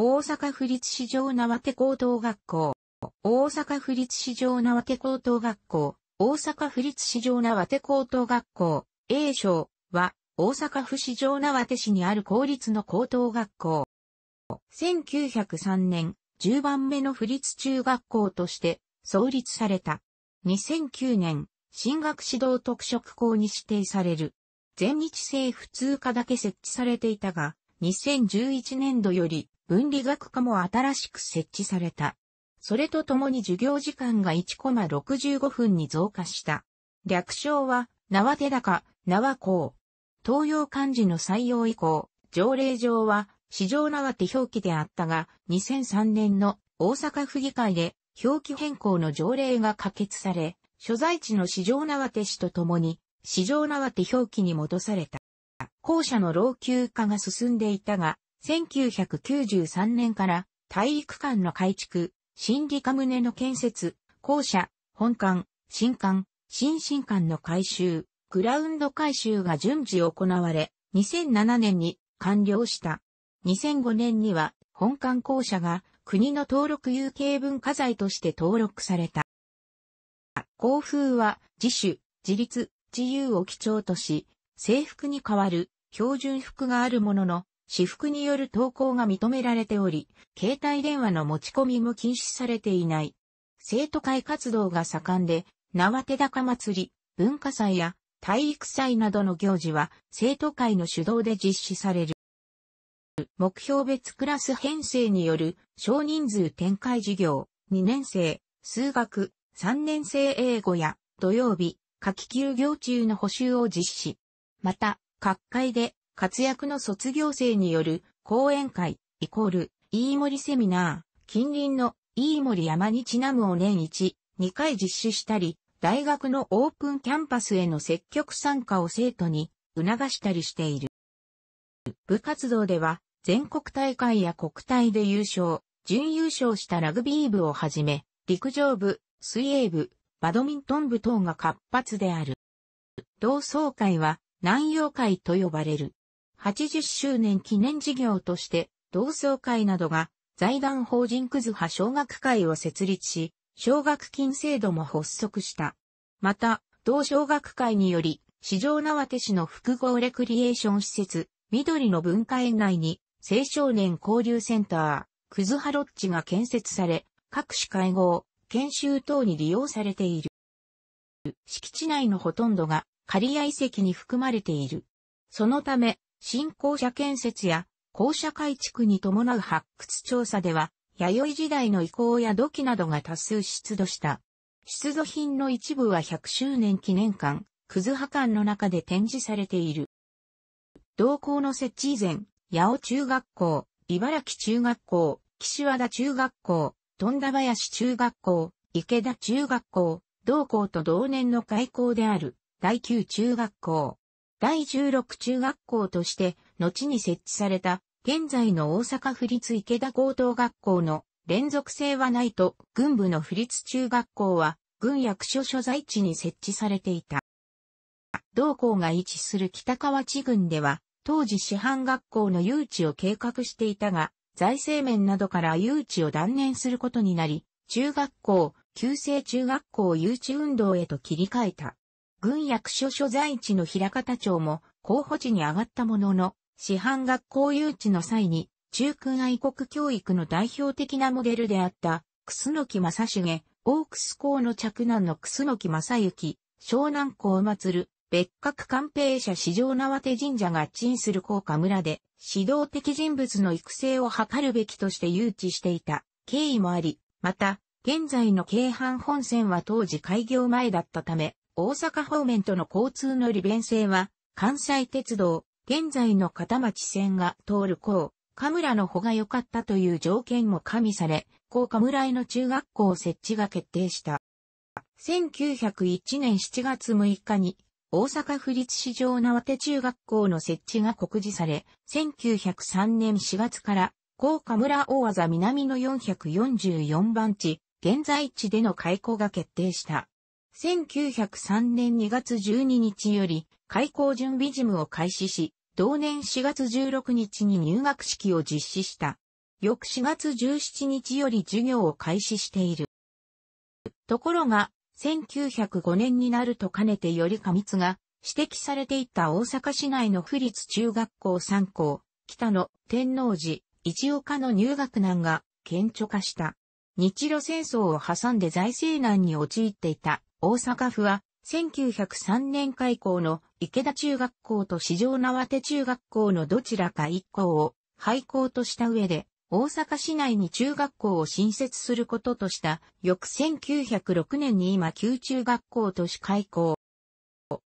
大阪府立市場縄手高等学校、大阪府立市場縄手高等学校、大阪府立市場縄手高等学校、A 賞は、大阪府市場縄手市にある公立の高等学校。1903年、10番目の府立中学校として創立された。2009年、進学指導特色校に指定される。全日制普通科だけ設置されていたが、2011年度より分理学科も新しく設置された。それとともに授業時間が1コマ65分に増加した。略称は、縄手高、縄高。東洋漢字の採用以降、条例上は、市場縄手表記であったが、2003年の大阪府議会で、表記変更の条例が可決され、所在地の市場縄手市とともに、市場縄手表記に戻された。校舎の老朽化が進んでいたが、1993年から体育館の改築、新理科棟の建設、校舎、本館、新館、新新館の改修、グラウンド改修が順次行われ、2007年に完了した。2005年には本館校舎が国の登録有形文化財として登録された。校風は自主、自立、自由を基調とし、制服に代わる標準服があるものの、私服による投稿が認められており、携帯電話の持ち込みも禁止されていない。生徒会活動が盛んで、縄手高祭り、文化祭や体育祭などの行事は生徒会の主導で実施される。目標別クラス編成による少人数展開事業、2年生、数学、3年生英語や土曜日、夏季休業中の補修を実施。また、各界で活躍の卒業生による講演会、イコール、飯森セミナー、近隣の飯森山にちなむを年1、2回実施したり、大学のオープンキャンパスへの積極参加を生徒に促したりしている。部活動では、全国大会や国体で優勝、準優勝したラグビー部をはじめ、陸上部、水泳部、バドミントン部等が活発である。同窓会は南洋会と呼ばれる。80周年記念事業として、同窓会などが財団法人クズ派奨学会を設立し、奨学金制度も発足した。また、同奨学会により、市場縄手市の複合レクリエーション施設、緑の文化園内に、青少年交流センター、クズハロッジが建設され、各種会合、研修等に利用されている。敷地内のほとんどが、仮合跡に含まれている。そのため、新校舎建設や校舎改築に伴う発掘調査では、弥生時代の遺構や土器などが多数出土した。出土品の一部は100周年記念館、葛ズ破館の中で展示されている。同校の設置以前、八尾中学校、茨城中学校、岸和田中学校、富田林中学校、池田中学校、同校と同年の開校である、第9中学校、第16中学校として、後に設置された、現在の大阪府立池田高等学校の連続性はないと、軍部の府立中学校は、軍役所所在地に設置されていた。同校が位置する北川地郡では、当時市販学校の誘致を計画していたが、財政面などから誘致を断念することになり、中学校、旧制中学校誘致運動へと切り替えた。軍役所所在地の平方町も候補地に上がったものの、師範学校誘致の際に、中空愛国教育の代表的なモデルであった、楠木正成、大楠公の着難の楠木正幸、湘南校を祀る、別格官兵社市場縄手神社が鎮する高架村で、指導的人物の育成を図るべきとして誘致していた経緯もあり、また、現在の京阪本線は当時開業前だったため、大阪方面との交通の利便性は、関西鉄道、現在の片町線が通る校、カムラの方が良かったという条件も加味され、高カムラへの中学校設置が決定した。1901年7月6日に、大阪府立市場縄手中学校の設置が告示され、1903年4月から、高カ村大技南の444番地、現在地での開校が決定した。1903年2月12日より開校準備事務を開始し、同年4月16日に入学式を実施した。翌4月17日より授業を開始している。ところが、1905年になるとかねてより過密が指摘されていた大阪市内の府立中学校3校、北野、天王寺、一岡の入学難が顕著化した。日露戦争を挟んで財政難に陥っていた大阪府は、1903年開校の池田中学校と四条縄手中学校のどちらか一校を廃校とした上で、大阪市内に中学校を新設することとした、翌1906年に今旧中学校とし開校。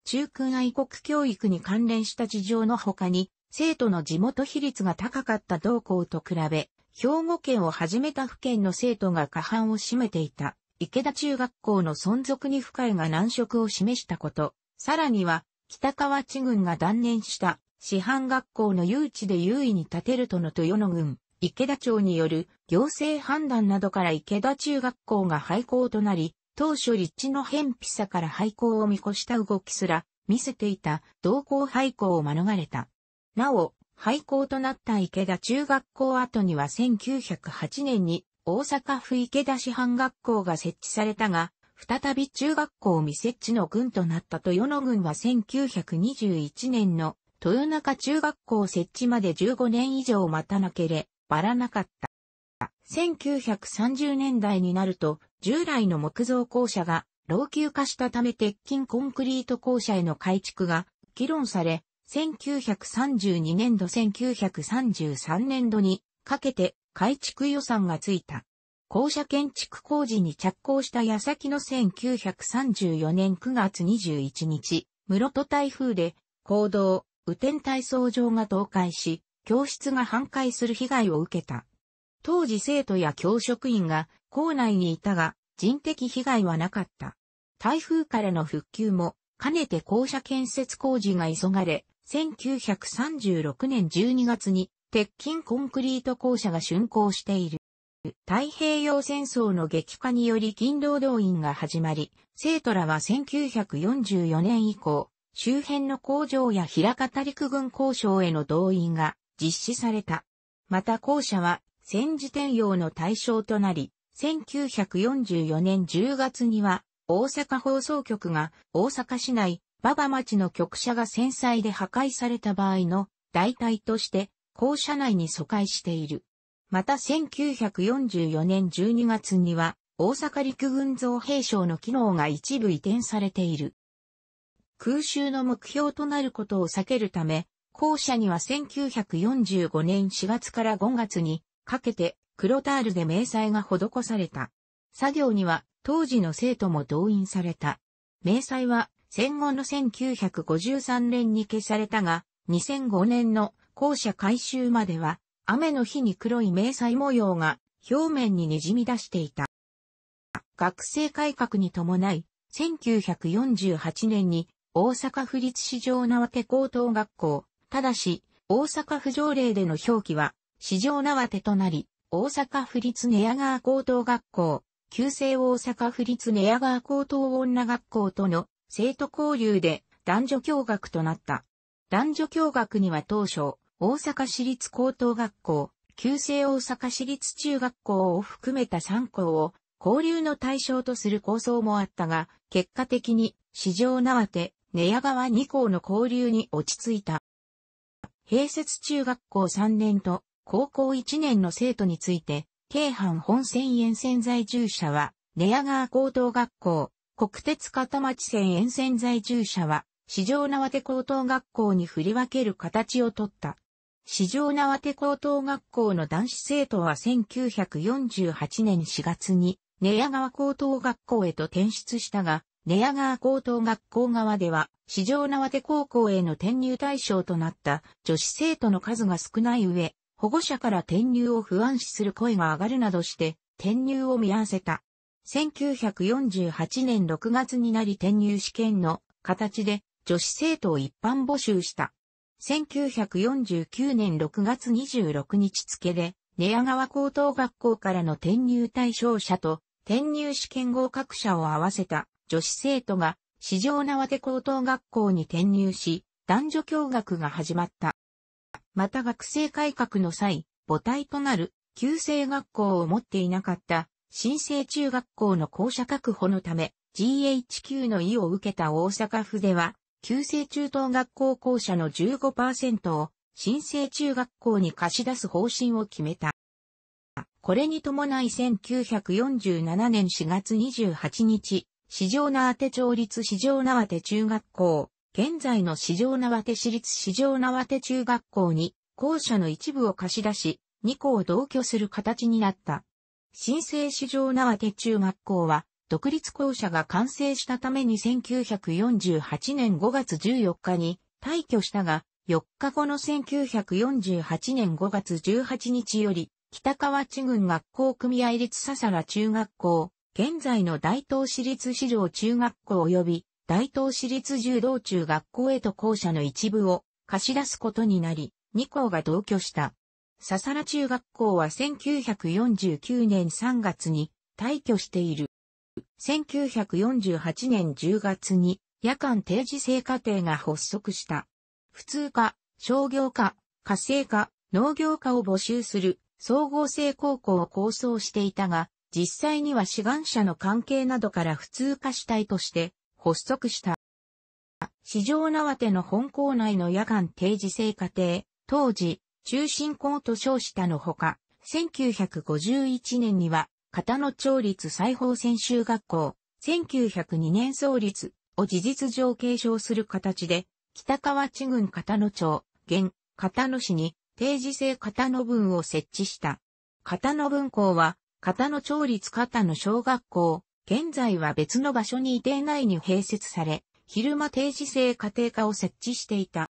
中空愛国教育に関連した事情の他に、生徒の地元比率が高かった同校と比べ、兵庫県をはじめた府県の生徒が過半を占めていた。池田中学校の存続に不快が難色を示したこと、さらには、北川地軍が断念した、市販学校の誘致で優位に立てるとの豊野郡、池田町による行政判断などから池田中学校が廃校となり、当初立地の偏僻さから廃校を見越した動きすら、見せていた同校廃校を免れた。なお、廃校となった池田中学校後には1908年に大阪府池田市藩学校が設置されたが、再び中学校未設置の軍となった豊野軍は1921年の豊中中学校設置まで15年以上待たなければらなかった。1930年代になると、従来の木造校舎が老朽化したため鉄筋コンクリート校舎への改築が議論され、1932年度1933年度にかけて改築予算がついた。校舎建築工事に着工した矢先の1934年9月21日、室戸台風で、行動、雨天体操場が倒壊し、教室が半壊する被害を受けた。当時生徒や教職員が校内にいたが、人的被害はなかった。台風からの復旧も、かねて校舎建設工事が急がれ、1936年12月に鉄筋コンクリート校舎が竣工している。太平洋戦争の激化により勤労動員が始まり、生徒らは1944年以降、周辺の工場や平方陸軍交渉への動員が実施された。また校舎は戦時転用の対象となり、1944年10月には大阪放送局が大阪市内、馬場町の局舎が戦災で破壊された場合の代替として校舎内に疎開している。また1944年12月には、大阪陸軍造兵省の機能が一部移転されている。空襲の目標となることを避けるため、校舎には1945年4月から5月にかけて黒タールで明細が施された。作業には当時の生徒も動員された。明細は戦後の1953年に消されたが、2005年の校舎改修までは、雨の日に黒い迷彩模様が表面に滲み出していた。学生改革に伴い、1948年に大阪府立市場縄手高等学校、ただし、大阪府条例での表記は、市場縄手となり、大阪府立寝屋川高等学校、旧制大阪府立寝屋川高等女学校との生徒交流で男女共学となった。男女共学には当初、大阪市立高等学校、旧制大阪市立中学校を含めた3校を交流の対象とする構想もあったが、結果的に市場縄手、寝屋川2校の交流に落ち着いた。併設中学校3年と高校1年の生徒について、京阪本線沿線在住者は、寝屋川高等学校、国鉄片町線沿線在住者は、市場縄手高等学校に振り分ける形をとった。市場縄手高等学校の男子生徒は1948年4月に、寝屋川高等学校へと転出したが、寝屋川高等学校側では、市場縄手高校への転入対象となった女子生徒の数が少ない上、保護者から転入を不安視する声が上がるなどして、転入を見合わせた。1948年6月になり転入試験の形で女子生徒を一般募集した。1949年6月26日付で、寝屋川高等学校からの転入対象者と、転入試験合格者を合わせた女子生徒が、市場縄手高等学校に転入し、男女共学が始まった。また学生改革の際、母体となる、旧制学校を持っていなかった、新生中学校の校舎確保のため、GHQ の意を受けた大阪府では、旧制中等学校校舎の15%を新生中学校に貸し出す方針を決めた。これに伴い1947年4月28日、市場縄手町立市場縄手中学校、現在の市場縄手市立市場縄手中学校に校舎の一部を貸し出し、2校を同居する形になった。新生市場縄手中学校は独立校舎が完成したために1948年5月14日に退去したが、4日後の1948年5月18日より、北河内郡学校組合立笹良中学校、現在の大東市立市場中学校及び大東市立柔道中学校へと校舎の一部を貸し出すことになり、2校が同居した。笹ら中学校は1949年3月に退去している。1948年10月に夜間定時制課程が発足した。普通科、商業科、火星科、農業科を募集する総合性高校を構想していたが、実際には志願者の関係などから普通科主体として発足した。市場縄手の本校内の夜間定時制課程、当時、中心校と称したのほか、1951年には片野町立裁縫専修学校、1902年創立を事実上継承する形で、北川地郡片野町、現、片野市に定時制片野分を設置した。片野分校は、片野町立片野小学校、現在は別の場所に移転内に併設され、昼間定時制家庭科を設置していた。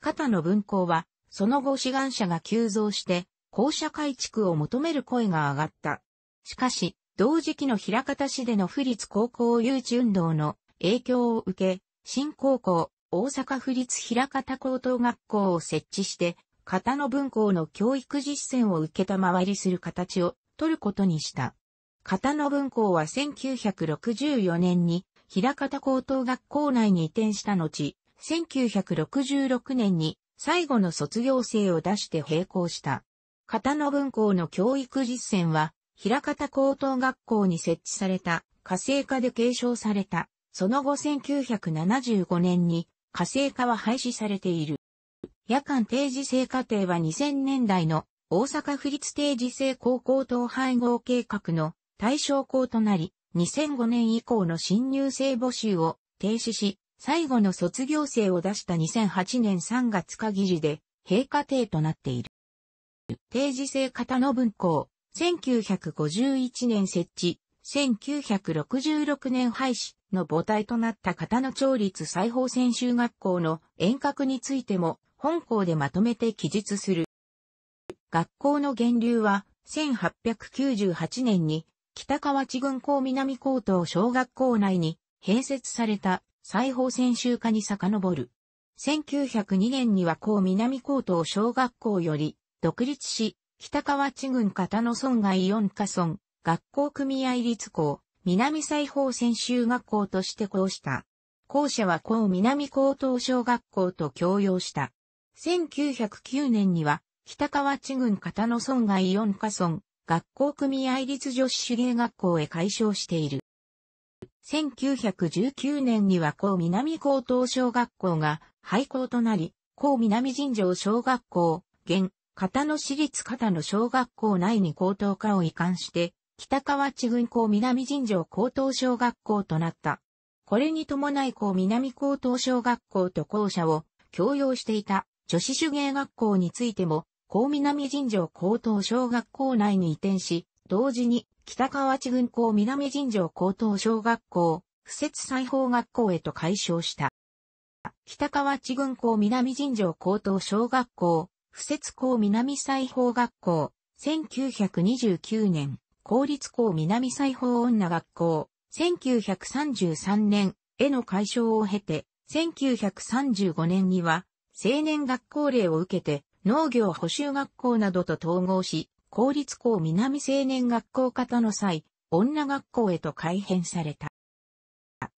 片野分校は、その後志願者が急増して、校舎改築を求める声が上がった。しかし、同時期の平方市での府立高校誘致運動の影響を受け、新高校、大阪府立平方高等学校を設置して、型の文校の教育実践を受けた回りする形を取ることにした。型の文校は1964年に、平方高等学校内に移転した後、1966年に最後の卒業生を出して並行した。型の文校の教育実践は、平方高等学校に設置された、火星化で継承された。その後1975年に火星化は廃止されている。夜間定時制課程は2000年代の大阪府立定時制高校等配合計画の対象校となり、2005年以降の新入生募集を停止し、最後の卒業生を出した2008年3月議事で、閉課程となっている。定時制型の分校、1951年設置、1966年廃止の母体となった片野町立裁縫専修学校の遠隔についても本校でまとめて記述する。学校の源流は1898年に北河内郡港南高等小学校内に併設された裁縫専修科に遡る。1902年には高南高等小学校より独立し、北河地郡片野村外四家村、学校組合立校、南西方専修学校として校した。校舎は校南高等小学校と共用した。1909年には、北河地郡片野村外四家村、学校組合立女子手芸学校へ改称している。1919年には校南高等小学校が廃校となり、校南尋常小学校、現、片野市立片野小学校内に高等科を移管して、北川地郡校南神城高等小学校となった。これに伴い校南高等小学校と校舎を共用していた女子手芸学校についても、校南神城高等小学校内に移転し、同時に北川地郡校南神城高等小学校、不設裁縫学校へと改称した。北川地郡校南神城高等小学校、不設校南裁縫学校、1929年、公立校南裁縫女学校、1933年、への解消を経て、1935年には、青年学校令を受けて、農業補修学校などと統合し、公立校南青年学校型の際、女学校へと改編された。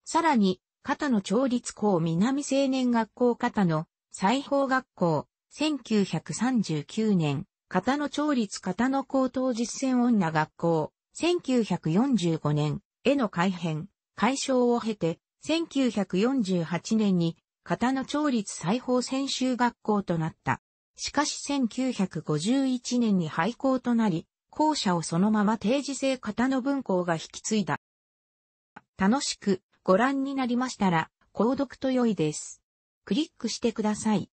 さらに、型の調立校南青年学校型の裁縫学校、1939年、型の調律型の高等実践女学校、1945年、絵の改変、解消を経て、1948年に、型の調律裁縫専修学校となった。しかし1951年に廃校となり、校舎をそのまま定時制型の文校が引き継いだ。楽しくご覧になりましたら、購読と良いです。クリックしてください。